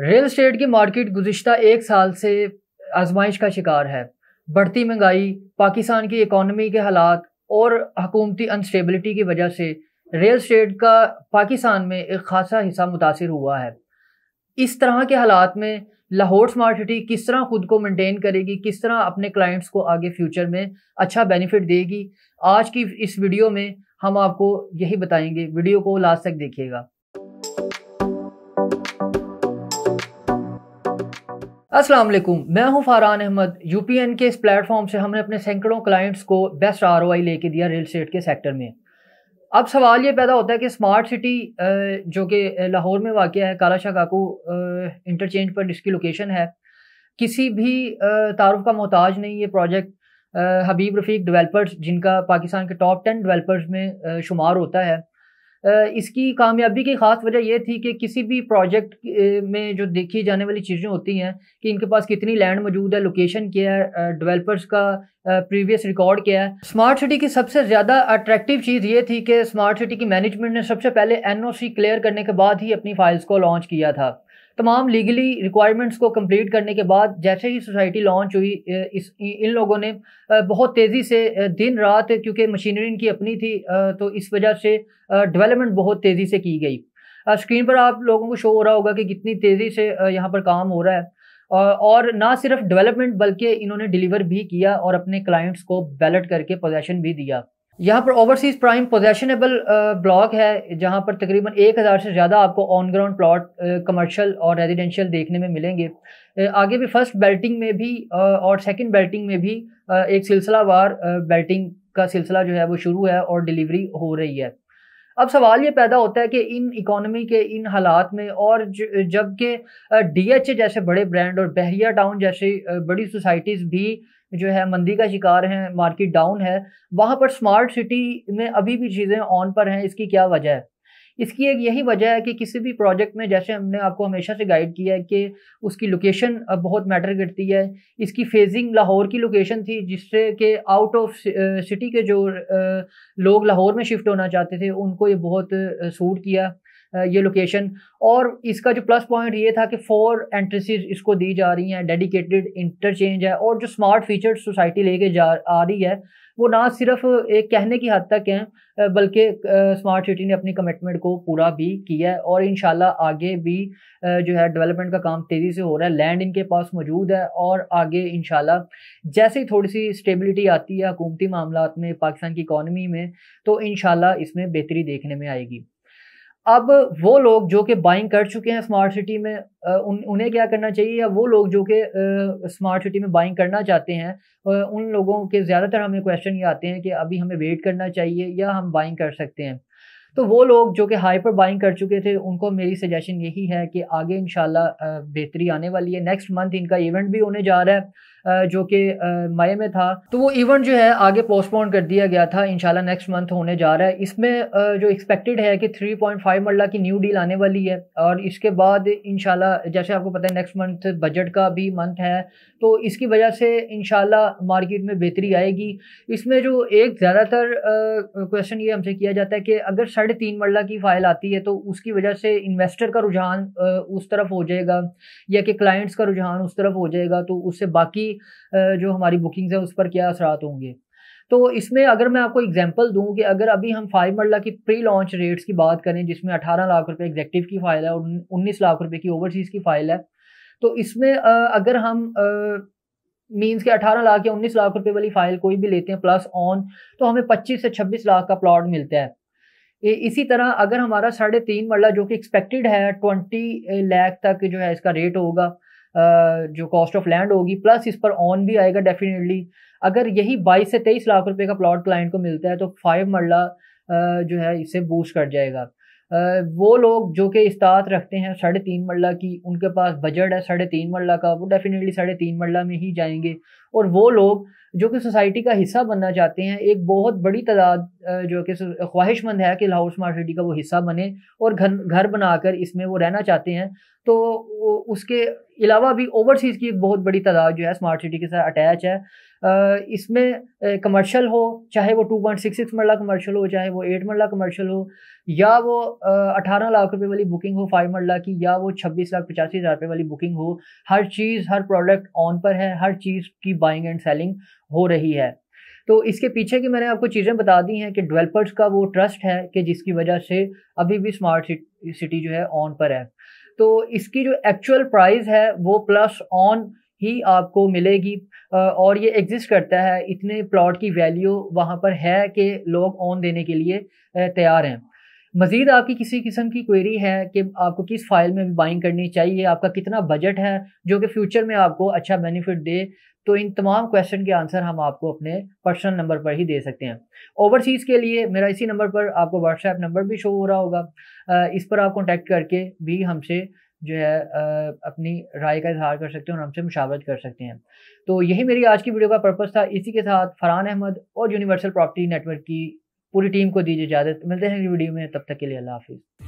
real estate की market गुज्त एक साल से आजमाइश का शिकार है बढ़ती महंगाई पाकिस्तान की इकॉनमी के हालात और हकूमती अनस्टेबिलिटी की वजह से रियल स्टेट का पाकिस्तान में एक खासा हिस्सा मुतासर हुआ है इस तरह के हालात में लाहौर स्मार्ट सिटी किस तरह खुद को मेंटेन करेगी किस तरह अपने क्लाइंट्स को आगे फ्यूचर में अच्छा बेनिफिट देगी आज की इस वीडियो में हम आपको यही बताएंगे वीडियो को लास्ट तक देखिएगा असलम मैं हूं Faran Ahmed U P N K इस प्लेटफॉर्म से हमने अपने सैकड़ों क्लाइंट्स को बेस्ट आर ओ ले लेके दिया रियल स्टेट के सेक्टर में अब सवाल ये पैदा होता है कि स्मार्ट सिटी जो कि लाहौर में वाक़ है काला शाह काकू इंटरचेंज पर जिसकी लोकेशन है किसी भी तारुफ का मोहताज नहीं ये प्रोजेक्ट हबीब रफ़ीक डिवेलपर्स जिनका पाकिस्तान के टॉप टेन डेवलपर्स में शुमार होता है इसकी कामयाबी की खास वजह यह थी कि किसी भी प्रोजेक्ट में जो देखी जाने वाली चीज़ें होती हैं कि इनके पास कितनी लैंड मौजूद है लोकेशन क्या है डेवलपर्स का प्रीवियस रिकॉर्ड क्या है स्मार्ट सिटी की सबसे ज़्यादा अट्रैक्टिव चीज़ ये थी कि स्मार्ट सिटी की मैनेजमेंट ने सबसे पहले एनओसी क्लियर करने के बाद ही अपनी फाइल्स को लॉन्च किया था तमाम लीगली रिक्वायरमेंट्स को कंप्लीट करने के बाद जैसे ही सोसाइटी लॉन्च हुई इस इन लोगों ने बहुत तेज़ी से दिन रात क्योंकि मशीनरी इनकी अपनी थी तो इस वजह से डेवलपमेंट बहुत तेज़ी से की गई स्क्रीन पर आप लोगों को शो हो रहा होगा कि कितनी तेज़ी से यहाँ पर काम हो रहा है और ना सिर्फ डेवलपमेंट बल्कि इन्होंने डिलीवर भी किया और अपने क्लाइंट्स को बैलेट करके पोजेशन भी दिया यहाँ पर ओवरसीज प्राइम पोजेशनेबल ब्लॉक है जहाँ पर तकरीबन एक हज़ार से ज़्यादा आपको ऑन ग्राउंड प्लॉट कमर्शियल और रेजिडेंशियल देखने में मिलेंगे uh, आगे भी फर्स्ट बेल्टिंग में भी uh, और सेकंड बेल्टिंग में भी uh, एक सिलसिलावार बेल्टिंग का सिलसिला जो है वो शुरू है और डिलीवरी हो रही है अब सवाल ये पैदा होता है कि इन इकोनॉमी के इन हालात में और जबकि डी एच जैसे बड़े ब्रांड और बहरिया टाउन जैसे बड़ी सोसाइटीज़ भी जो है मंदी का शिकार है मार्केट डाउन है वहाँ पर स्मार्ट सिटी में अभी भी चीज़ें ऑन पर हैं इसकी क्या वजह है इसकी एक यही वजह है कि किसी भी प्रोजेक्ट में जैसे हमने आपको हमेशा से गाइड किया है कि उसकी लोकेशन बहुत मैटर करती है इसकी फेजिंग लाहौर की लोकेशन थी जिससे कि आउट ऑफ सिटी के जो लोग लाहौर में शिफ्ट होना चाहते थे उनको ये बहुत सूट किया ये लोकेशन और इसका जो प्लस पॉइंट ये था कि फोर एंट्रेसिस इसको दी जा रही हैं डेडिकेटेड इंटरचेंज है और जो स्मार्ट फीचर सोसाइटी लेके जा आ रही है वो ना सिर्फ एक कहने की हद तक हैं बल्कि स्मार्ट सिटी ने अपनी कमिटमेंट को पूरा भी किया है और इन आगे भी जो है डेवलपमेंट का काम तेज़ी से हो रहा है लैंड इनके पास मौजूद है और आगे इन जैसे ही थोड़ी सी स्टेबिलिटी आती है हुकूमती मामला में पाकिस्तान की इकानमी में तो इन इसमें बेहतरी देखने में आएगी अब वो लोग जो कि बाइंग कर चुके हैं स्मार्ट सिटी में उन उन्हें क्या करना चाहिए या वो लोग जो कि स्मार्ट सिटी में बाइंग करना चाहते हैं उन लोगों के ज़्यादातर हमें क्वेश्चन ये आते हैं कि अभी हमें वेट करना चाहिए या हम बाइंग कर सकते हैं तो वो लोग जो कि हाई पर बाइंग कर चुके थे उनको मेरी सजेशन यही है कि आगे इन बेहतरी आने वाली है नेक्स्ट मंथ इनका इवेंट भी होने जा रहा है जो कि मई में था तो वो इवेंट जो है आगे पोस्टपोन कर दिया गया था इंशाल्लाह नेक्स्ट मंथ होने जा रहा है इसमें जो एक्सपेक्टेड है कि 3.5 मरला की न्यू डील आने वाली है और इसके बाद इंशाल्लाह जैसे आपको पता है नेक्स्ट मंथ बजट का भी मंथ है तो इसकी वजह से इनशाला मार्केट में बेहतरी आएगी इसमें जो एक ज़्यादातर क्वेश्चन ये हमसे किया जाता है कि अगर साढ़े तीन मरला की फ़ाइल आती है तो उसकी वजह से इन्वेस्टर का रुझान उस तरफ हो जाएगा या कि क्लाइंट्स का रुझान उस तरफ हो जाएगा तो उससे बाकी की जो हमारी बुकिंग्स हैं उस पर क्या असरात होंगे तो इसमें अगर मैं आपको एग्जांपल दूं कि अगर अभी हम फाइव मरला की प्री लॉन्च रेट्स की बात करें जिसमें 18 लाख रुपए एग्जेक्टिव की फाइल है और 19 लाख रुपए की ओवरसीज़ की फाइल है तो इसमें अगर हम मीन्स के 18 लाख या 19 लाख रुपए वाली फाइल कोई भी लेते हैं प्लस ऑन तो हमें 25 से 26 लाख का प्लॉट मिलता है इसी तरह अगर हमारा साढ़े तीन मरला जो कि एक्सपेक्टेड है ट्वेंटी लैख तक जो है इसका रेट होगा जो कॉस्ट ऑफ लैंड होगी प्लस इस पर ऑन भी आएगा डेफिनेटली अगर यही बाईस से तेईस लाख रुपए का प्लॉट क्लाइंट को मिलता है तो फाइव मरला जो है इसे बूस्ट कर जाएगा वो लोग जो कि इस्तात रखते हैं साढ़े तीन मरला की उनके पास बजट है साढ़े तीन मरला का वो डेफिनेटली साढ़े तीन मरला में ही जाएंगे और वो लोग जो कि सोसाइटी का हिस्सा बनना चाहते हैं एक बहुत बड़ी तादाद जो कि ख्वाहिशमंद है कि लाहौर स्मार्ट सिटी का वो हिस्सा बने और घर घर बनाकर इसमें वो रहना चाहते हैं तो उसके अलावा भी ओवरसीज़ की एक बहुत बड़ी तादाद जो है स्मार्ट सिटी के साथ अटैच है इसमें कमर्शल हो चाहे वो two point six six marla commercial हो चाहे वो एट मरला कमर्शल हो या वो अठारह लाख रुपए वाली बुकिंग हो फाइव मरला की या वो छब्बीस लाख पचासी हज़ार रुपये वाली बुकिंग हो हर चीज़ हर प्रोडक्ट ऑन पर है हर चीज़ की बाइंग एंड सेलिंग हो रही है तो इसके पीछे की मैंने आपको चीज़ें बता दी हैं कि डेवलपर्स का वो ट्रस्ट है कि जिसकी वजह से अभी भी स्मार्ट सिटी जो है ऑन पर है तो इसकी जो एक्चुअल प्राइस है वो प्लस ऑन ही आपको मिलेगी और ये एग्जिस्ट करता है इतने प्लॉट की वैल्यू वहाँ पर है कि लोग ऑन देने के लिए तैयार हैं मज़ीद आपकी किसी किस्म की क्वेरी है कि आपको किस फाइल में बाइंग करनी चाहिए आपका कितना बजट है जो कि फ्यूचर में आपको अच्छा बेनिफिट दे तो इन तमाम क्वेश्चन के आंसर हम आपको अपने पर्सनल नंबर पर ही दे सकते हैं ओवरसीज़ के लिए मेरा इसी नंबर पर आपको व्हाट्सएप नंबर भी शो हो रहा होगा इस पर आप कॉन्टैक्ट करके भी हमसे जो है अपनी राय का इजहार कर सकते हैं और हमसे मुशावरत कर सकते हैं तो यही मेरी आज की वीडियो का पर्पज़ था इसी के साथ फरहान अहमद और यूनिवर्सल प्रॉपर्टी नेटवर्क की पूरी टीम को दीजिए इजाज़त मिलते हैं वीडियो में तब तक के लिए अल्लाह हाफिज़